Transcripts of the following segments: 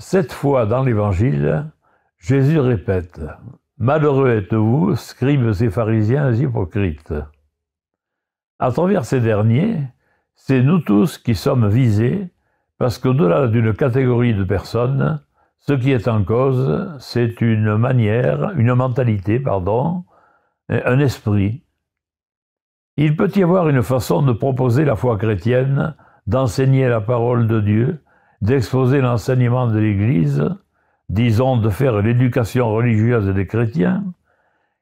Cette fois dans l'Évangile, Jésus répète Malheureux êtes-vous, scribes et pharisiens hypocrites. À travers ces derniers, c'est nous tous qui sommes visés, parce qu'au-delà d'une catégorie de personnes, ce qui est en cause, c'est une manière, une mentalité, pardon, un esprit. Il peut y avoir une façon de proposer la foi chrétienne, d'enseigner la parole de Dieu, d'exposer l'enseignement de l'Église, disons de faire l'éducation religieuse des chrétiens,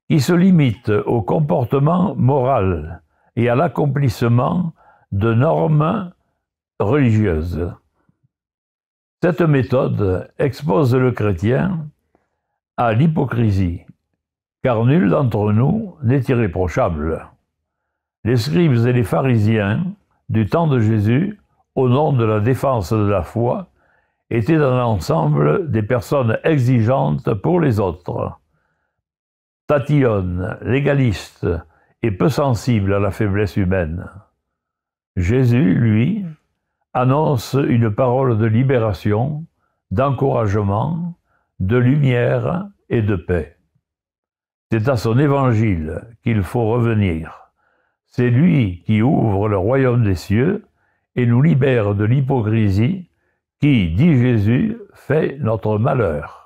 qui se limite au comportement moral et à l'accomplissement de normes religieuses. Cette méthode expose le chrétien à l'hypocrisie, car nul d'entre nous n'est irréprochable. Les scribes et les pharisiens du temps de Jésus au nom de la défense de la foi, était un ensemble des personnes exigeantes pour les autres. Tatillonne, légaliste et peu sensible à la faiblesse humaine. Jésus, lui, annonce une parole de libération, d'encouragement, de lumière et de paix. C'est à son évangile qu'il faut revenir. C'est lui qui ouvre le royaume des cieux et nous libère de l'hypocrisie qui, dit Jésus, fait notre malheur.